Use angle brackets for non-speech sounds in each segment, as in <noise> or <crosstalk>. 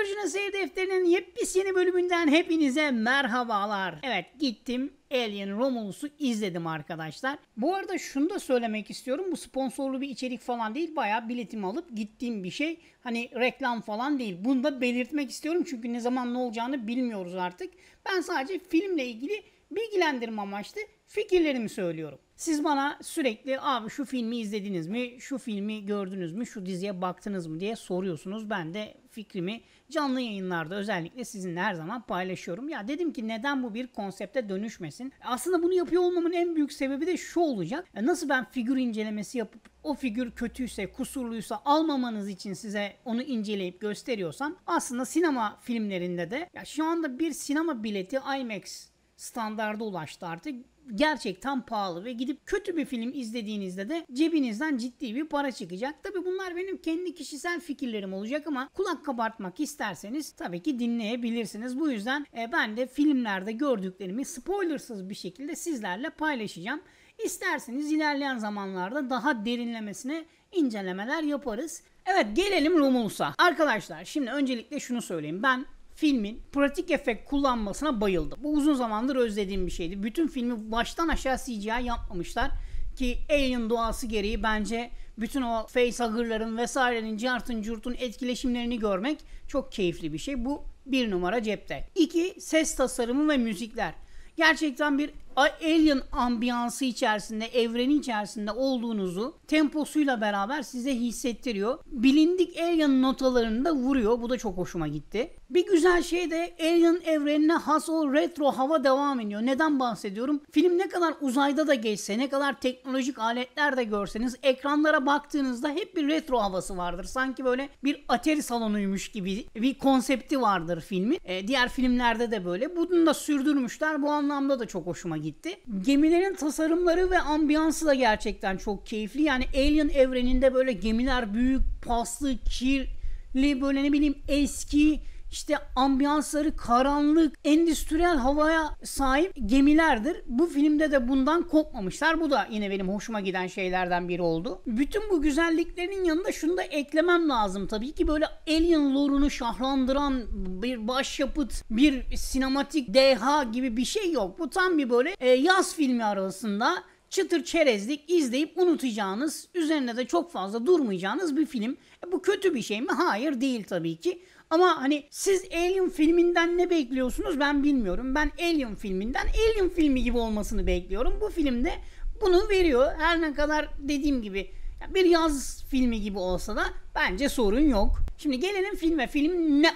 Bıldırcın'ın seyir defterinin yepyeni bölümünden hepinize merhabalar. Evet gittim Alien Romulus'u izledim arkadaşlar. Bu arada şunu da söylemek istiyorum. Bu sponsorlu bir içerik falan değil. Bayağı biletim alıp gittiğim bir şey. Hani reklam falan değil. Bunu da belirtmek istiyorum. Çünkü ne zaman ne olacağını bilmiyoruz artık. Ben sadece filmle ilgili bilgilendirme amaçlı Fikirlerimi söylüyorum. Siz bana sürekli abi şu filmi izlediniz mi, şu filmi gördünüz mü, şu diziye baktınız mı diye soruyorsunuz. Ben de fikrimi canlı yayınlarda özellikle sizinle her zaman paylaşıyorum. Ya dedim ki neden bu bir konsepte dönüşmesin? Aslında bunu yapıyor olmamın en büyük sebebi de şu olacak. E, nasıl ben figür incelemesi yapıp o figür kötüyse, kusurluysa almamanız için size onu inceleyip gösteriyorsam aslında sinema filmlerinde de ya şu anda bir sinema bileti IMAX standarda ulaştı artık gerçekten pahalı ve gidip kötü bir film izlediğinizde de cebinizden ciddi bir para çıkacak. Tabi bunlar benim kendi kişisel fikirlerim olacak ama kulak kabartmak isterseniz tabii ki dinleyebilirsiniz. Bu yüzden e, ben de filmlerde gördüklerimi spoilersız bir şekilde sizlerle paylaşacağım. İsterseniz ilerleyen zamanlarda daha derinlemesine incelemeler yaparız. Evet gelelim Romulus'a. Arkadaşlar şimdi öncelikle şunu söyleyeyim. Ben filmin pratik efekt kullanmasına bayıldım. Bu uzun zamandır özlediğim bir şeydi. Bütün filmi baştan aşağı CGI yapmamışlar ki Alien doğası gereği bence bütün o facehugger'ların vesairenin cartın curtun etkileşimlerini görmek çok keyifli bir şey. Bu bir numara cepte. İki ses tasarımı ve müzikler. Gerçekten bir alien ambiyansı içerisinde, evreni içerisinde olduğunuzu temposuyla beraber size hissettiriyor. Bilindik alien notalarını da vuruyor. Bu da çok hoşuma gitti. Bir güzel şey de Alien evrenine has o retro hava devam ediyor. Neden bahsediyorum? Film ne kadar uzayda da geçse, ne kadar teknolojik aletler de görseniz, ekranlara baktığınızda hep bir retro havası vardır. Sanki böyle bir Atari salonuymuş gibi bir konsepti vardır filmi. E, diğer filmlerde de böyle. Bunu da sürdürmüşler. Bu anlamda da çok hoşuma gitti gitti. Gemilerin tasarımları ve ambiyansı da gerçekten çok keyifli. Yani Alien evreninde böyle gemiler büyük, paslı, kirli böyle ne bileyim eski işte ambiyansları karanlık, endüstriyel havaya sahip gemilerdir. Bu filmde de bundan kopmamışlar. Bu da yine benim hoşuma giden şeylerden biri oldu. Bütün bu güzelliklerin yanında şunu da eklemem lazım tabii ki böyle Alien lore'unu şahlandıran bir başyapıt, bir sinematik deha gibi bir şey yok. Bu tam bir böyle e, yaz filmi arasında çıtır çerezlik izleyip unutacağınız, üzerine de çok fazla durmayacağınız bir film. E, bu kötü bir şey mi? Hayır değil tabii ki. Ama hani siz Alien filminden ne bekliyorsunuz ben bilmiyorum. Ben Alien filminden Alien filmi gibi olmasını bekliyorum. Bu filmde bunu veriyor. Her ne kadar dediğim gibi bir yaz filmi gibi olsa da bence sorun yok. Şimdi gelelim filme. Film ne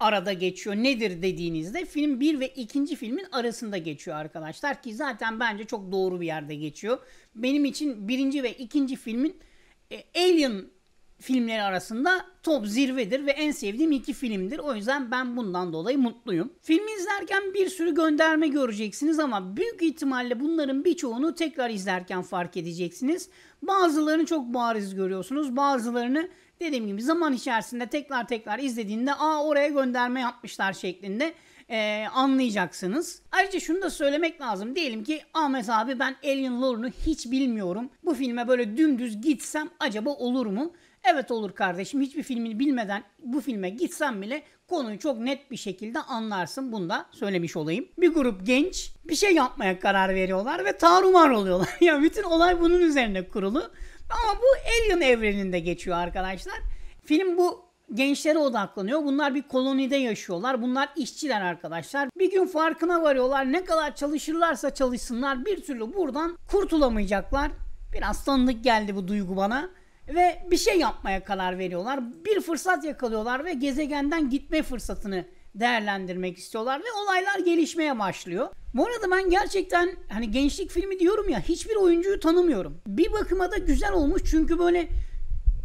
arada geçiyor nedir dediğinizde film 1 ve 2. filmin arasında geçiyor arkadaşlar ki zaten bence çok doğru bir yerde geçiyor. Benim için 1. ve 2. filmin e, Alien filmleri arasında top zirvedir ve en sevdiğim iki filmdir. O yüzden ben bundan dolayı mutluyum. Filmi izlerken bir sürü gönderme göreceksiniz ama büyük ihtimalle bunların birçoğunu tekrar izlerken fark edeceksiniz. Bazılarını çok bariz görüyorsunuz. Bazılarını dediğim gibi zaman içerisinde tekrar tekrar izlediğinde aa oraya gönderme yapmışlar şeklinde e, anlayacaksınız. Ayrıca şunu da söylemek lazım. Diyelim ki Ahmet abi ben Alien Lore'nu hiç bilmiyorum. Bu filme böyle dümdüz gitsem acaba olur mu? Evet olur kardeşim hiçbir filmini bilmeden bu filme gitsen bile konuyu çok net bir şekilde anlarsın. Bunu da söylemiş olayım. Bir grup genç bir şey yapmaya karar veriyorlar ve tarumar oluyorlar. <laughs> ya bütün olay bunun üzerine kurulu. Ama bu Alien evreninde geçiyor arkadaşlar. Film bu gençlere odaklanıyor. Bunlar bir kolonide yaşıyorlar. Bunlar işçiler arkadaşlar. Bir gün farkına varıyorlar. Ne kadar çalışırlarsa çalışsınlar bir türlü buradan kurtulamayacaklar. Biraz tanıdık geldi bu duygu bana ve bir şey yapmaya karar veriyorlar. Bir fırsat yakalıyorlar ve gezegenden gitme fırsatını değerlendirmek istiyorlar ve olaylar gelişmeye başlıyor. Bu arada ben gerçekten hani gençlik filmi diyorum ya hiçbir oyuncuyu tanımıyorum. Bir bakıma da güzel olmuş çünkü böyle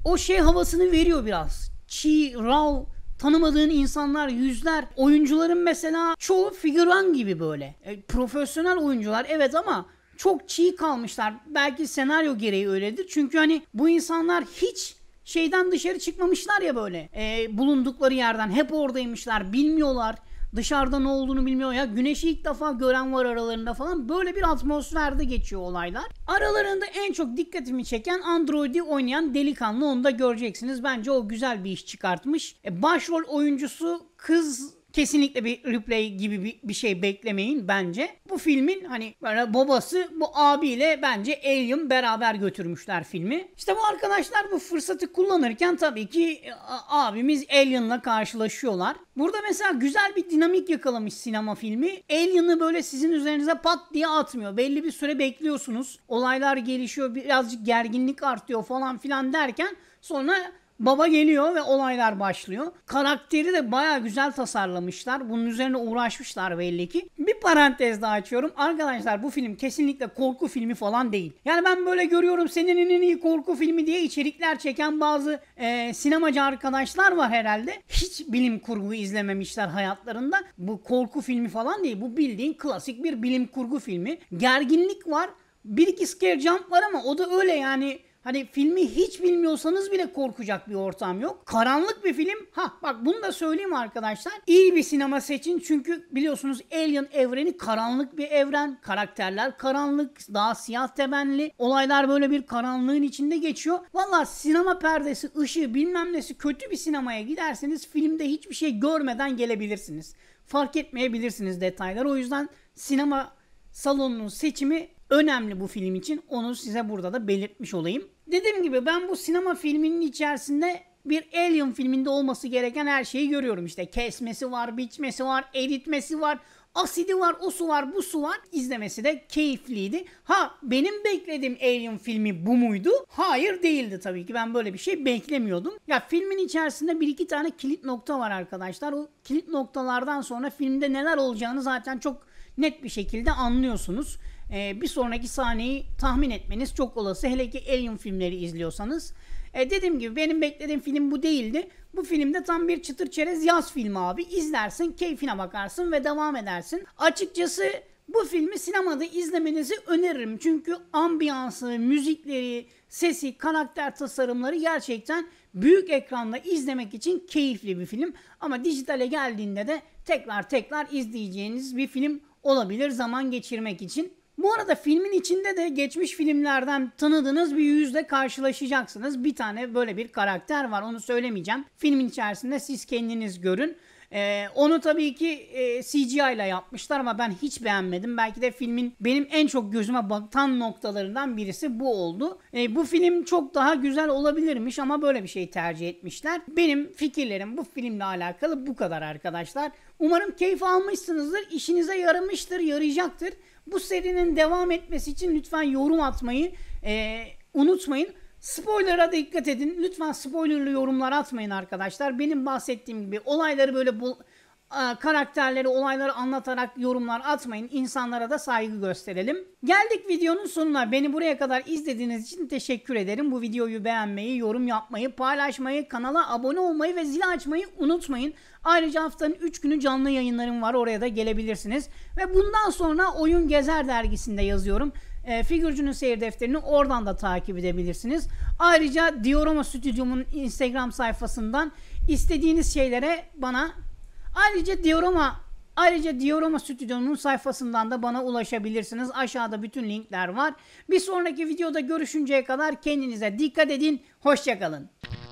o şey havasını veriyor biraz. Chi, Rao, tanımadığın insanlar, yüzler, oyuncuların mesela çoğu figüran gibi böyle. E, profesyonel oyuncular evet ama çok çiğ kalmışlar. Belki senaryo gereği öyledir. Çünkü hani bu insanlar hiç şeyden dışarı çıkmamışlar ya böyle. E, bulundukları yerden hep oradaymışlar. Bilmiyorlar dışarıda ne olduğunu bilmiyor ya. Güneşi ilk defa gören var aralarında falan. Böyle bir atmosferde geçiyor olaylar. Aralarında en çok dikkatimi çeken Android'i oynayan delikanlı onu da göreceksiniz. Bence o güzel bir iş çıkartmış. E, başrol oyuncusu kız kesinlikle bir replay gibi bir, bir şey beklemeyin bence. Bu filmin hani böyle babası bu abiyle bence Alien beraber götürmüşler filmi. İşte bu arkadaşlar bu fırsatı kullanırken tabii ki e, abimiz Alien'la karşılaşıyorlar. Burada mesela güzel bir dinamik yakalamış sinema filmi. Alien'ı böyle sizin üzerinize pat diye atmıyor. Belli bir süre bekliyorsunuz. Olaylar gelişiyor, birazcık gerginlik artıyor falan filan derken sonra Baba geliyor ve olaylar başlıyor. Karakteri de baya güzel tasarlamışlar. Bunun üzerine uğraşmışlar belli ki. Bir parantez daha açıyorum. Arkadaşlar bu film kesinlikle korku filmi falan değil. Yani ben böyle görüyorum senin en iyi korku filmi diye içerikler çeken bazı e, sinemacı arkadaşlar var herhalde. Hiç bilim kurgu izlememişler hayatlarında. Bu korku filmi falan değil. Bu bildiğin klasik bir bilim kurgu filmi. Gerginlik var. Bir iki scare jump var ama o da öyle yani Hani filmi hiç bilmiyorsanız bile korkacak bir ortam yok. Karanlık bir film. Ha bak bunu da söyleyeyim arkadaşlar. İyi bir sinema seçin çünkü biliyorsunuz Alien evreni karanlık bir evren. Karakterler karanlık, daha siyah tebenli. Olaylar böyle bir karanlığın içinde geçiyor. Valla sinema perdesi, ışığı bilmem nesi kötü bir sinemaya giderseniz filmde hiçbir şey görmeden gelebilirsiniz. Fark etmeyebilirsiniz detayları. O yüzden sinema salonunun seçimi önemli bu film için. Onu size burada da belirtmiş olayım. Dediğim gibi ben bu sinema filminin içerisinde bir Alien filminde olması gereken her şeyi görüyorum. İşte kesmesi var, biçmesi var, eritmesi var, asidi var, o su var, bu su var. İzlemesi de keyifliydi. Ha benim beklediğim Alien filmi bu muydu? Hayır değildi tabii ki. Ben böyle bir şey beklemiyordum. Ya filmin içerisinde bir iki tane kilit nokta var arkadaşlar. O kilit noktalardan sonra filmde neler olacağını zaten çok net bir şekilde anlıyorsunuz e, bir sonraki sahneyi tahmin etmeniz çok olası. Hele ki Alien filmleri izliyorsanız. E, dediğim gibi benim beklediğim film bu değildi. Bu filmde tam bir çıtır çerez yaz filmi abi. İzlersin, keyfine bakarsın ve devam edersin. Açıkçası bu filmi sinemada izlemenizi öneririm. Çünkü ambiyansı, müzikleri, sesi, karakter tasarımları gerçekten büyük ekranda izlemek için keyifli bir film. Ama dijitale geldiğinde de tekrar tekrar izleyeceğiniz bir film olabilir zaman geçirmek için. Bu arada filmin içinde de geçmiş filmlerden tanıdığınız bir yüzle karşılaşacaksınız. Bir tane böyle bir karakter var onu söylemeyeceğim. Filmin içerisinde siz kendiniz görün. Ee, onu tabii ki e, CGI ile yapmışlar ama ben hiç beğenmedim. Belki de filmin benim en çok gözüme batan noktalarından birisi bu oldu. E, bu film çok daha güzel olabilirmiş ama böyle bir şey tercih etmişler. Benim fikirlerim bu filmle alakalı bu kadar arkadaşlar. Umarım keyif almışsınızdır, işinize yaramıştır, yarayacaktır. Bu serinin devam etmesi için lütfen yorum atmayı e, ee, unutmayın. Spoiler'a dikkat edin. Lütfen spoilerlı yorumlar atmayın arkadaşlar. Benim bahsettiğim gibi olayları böyle bu karakterleri, olayları anlatarak yorumlar atmayın. İnsanlara da saygı gösterelim. Geldik videonun sonuna. Beni buraya kadar izlediğiniz için teşekkür ederim. Bu videoyu beğenmeyi, yorum yapmayı, paylaşmayı, kanala abone olmayı ve zil açmayı unutmayın. Ayrıca haftanın 3 günü canlı yayınlarım var. Oraya da gelebilirsiniz. Ve bundan sonra Oyun Gezer dergisinde yazıyorum. E, figürcünün seyir defterini oradan da takip edebilirsiniz. Ayrıca Diorama Stüdyomun Instagram sayfasından istediğiniz şeylere bana Ayrıca Diorama Ayrıca Diorama Stüdyo'nun sayfasından da bana ulaşabilirsiniz. Aşağıda bütün linkler var. Bir sonraki videoda görüşünceye kadar kendinize dikkat edin. Hoşçakalın.